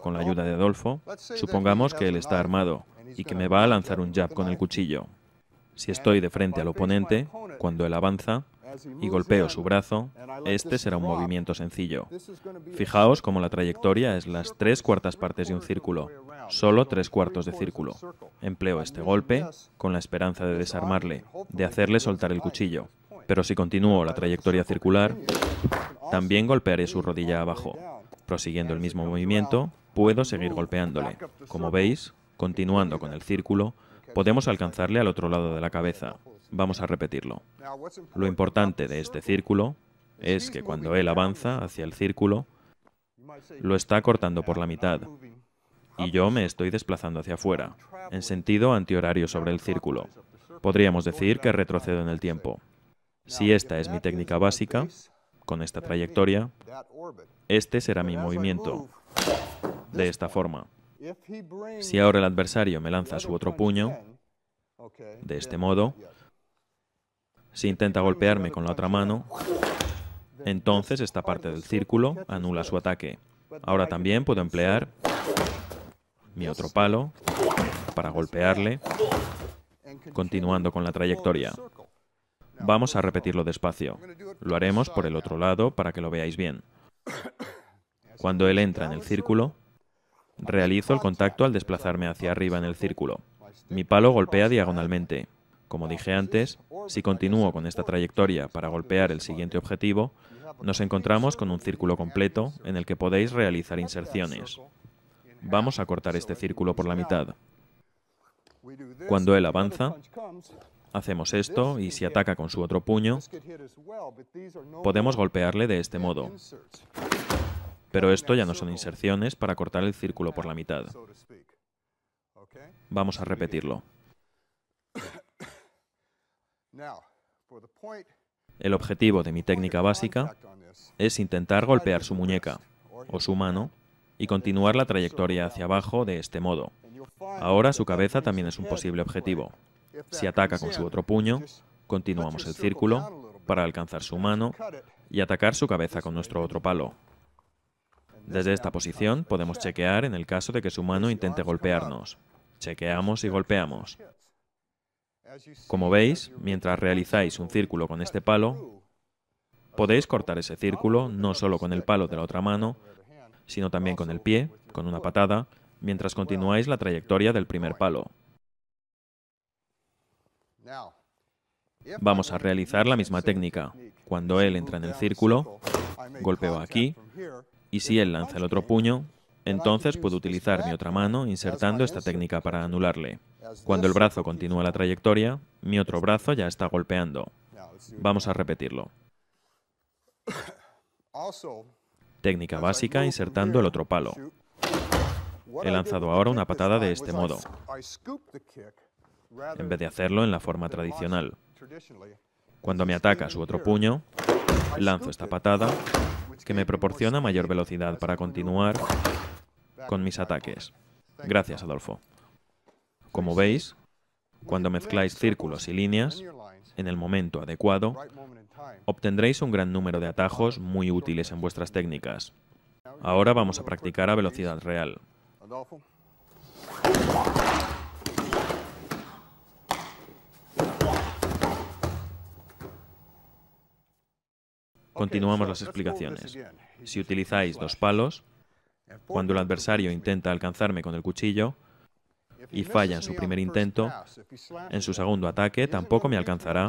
con la ayuda de Adolfo, supongamos que él está armado y que me va a lanzar un jab con el cuchillo. Si estoy de frente al oponente, cuando él avanza y golpeo su brazo, este será un movimiento sencillo. Fijaos cómo la trayectoria es las tres cuartas partes de un círculo, solo tres cuartos de círculo. Empleo este golpe con la esperanza de desarmarle, de hacerle soltar el cuchillo. Pero si continúo la trayectoria circular, también golpearé su rodilla abajo. Prosiguiendo el mismo movimiento, Puedo seguir golpeándole. Como veis, continuando con el círculo, podemos alcanzarle al otro lado de la cabeza. Vamos a repetirlo. Lo importante de este círculo es que cuando él avanza hacia el círculo, lo está cortando por la mitad. Y yo me estoy desplazando hacia afuera, en sentido antihorario sobre el círculo. Podríamos decir que retrocedo en el tiempo. Si esta es mi técnica básica, con esta trayectoria, este será mi movimiento de esta forma. Si ahora el adversario me lanza su otro puño, de este modo, si intenta golpearme con la otra mano, entonces esta parte del círculo anula su ataque. Ahora también puedo emplear mi otro palo para golpearle, continuando con la trayectoria. Vamos a repetirlo despacio. Lo haremos por el otro lado para que lo veáis bien. Cuando él entra en el círculo, realizo el contacto al desplazarme hacia arriba en el círculo. Mi palo golpea diagonalmente. Como dije antes, si continúo con esta trayectoria para golpear el siguiente objetivo, nos encontramos con un círculo completo en el que podéis realizar inserciones. Vamos a cortar este círculo por la mitad. Cuando él avanza, hacemos esto y si ataca con su otro puño, podemos golpearle de este modo. Pero esto ya no son inserciones para cortar el círculo por la mitad. Vamos a repetirlo. El objetivo de mi técnica básica es intentar golpear su muñeca o su mano y continuar la trayectoria hacia abajo de este modo. Ahora su cabeza también es un posible objetivo. Si ataca con su otro puño, continuamos el círculo para alcanzar su mano y atacar su cabeza con nuestro otro palo. Desde esta posición podemos chequear en el caso de que su mano intente golpearnos. Chequeamos y golpeamos. Como veis, mientras realizáis un círculo con este palo, podéis cortar ese círculo no solo con el palo de la otra mano, sino también con el pie, con una patada, mientras continuáis la trayectoria del primer palo. Vamos a realizar la misma técnica. Cuando él entra en el círculo, golpeo aquí, y si él lanza el otro puño, entonces puedo utilizar mi otra mano insertando esta técnica para anularle. Cuando el brazo continúa la trayectoria, mi otro brazo ya está golpeando. Vamos a repetirlo. Técnica básica insertando el otro palo. He lanzado ahora una patada de este modo, en vez de hacerlo en la forma tradicional. Cuando me ataca su otro puño, lanzo esta patada que me proporciona mayor velocidad para continuar con mis ataques. Gracias, Adolfo. Como veis, cuando mezcláis círculos y líneas, en el momento adecuado, obtendréis un gran número de atajos muy útiles en vuestras técnicas. Ahora vamos a practicar a velocidad real. Continuamos las explicaciones. Si utilizáis dos palos, cuando el adversario intenta alcanzarme con el cuchillo y falla en su primer intento, en su segundo ataque tampoco me alcanzará,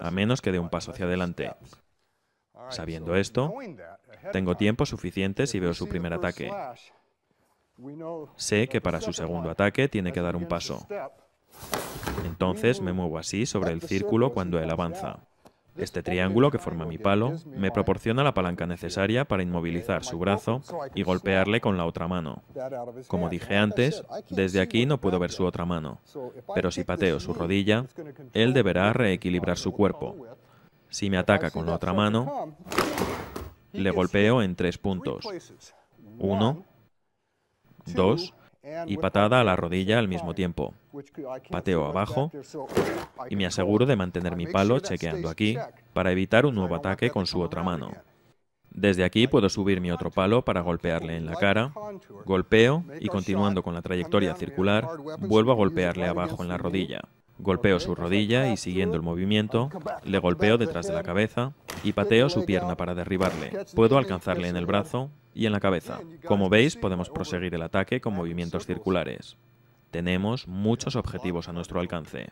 a menos que dé un paso hacia adelante. Sabiendo esto, tengo tiempo suficiente si veo su primer ataque. Sé que para su segundo ataque tiene que dar un paso. Entonces me muevo así sobre el círculo cuando él avanza. Este triángulo que forma mi palo me proporciona la palanca necesaria para inmovilizar su brazo y golpearle con la otra mano. Como dije antes, desde aquí no puedo ver su otra mano, pero si pateo su rodilla, él deberá reequilibrar su cuerpo. Si me ataca con la otra mano, le golpeo en tres puntos. Uno, dos y patada a la rodilla al mismo tiempo. Pateo abajo y me aseguro de mantener mi palo chequeando aquí para evitar un nuevo ataque con su otra mano. Desde aquí puedo subir mi otro palo para golpearle en la cara, golpeo y continuando con la trayectoria circular, vuelvo a golpearle abajo en la rodilla. Golpeo su rodilla y siguiendo el movimiento, le golpeo detrás de la cabeza y pateo su pierna para derribarle. Puedo alcanzarle en el brazo y en la cabeza. Como veis, podemos proseguir el ataque con movimientos circulares. Tenemos muchos objetivos a nuestro alcance.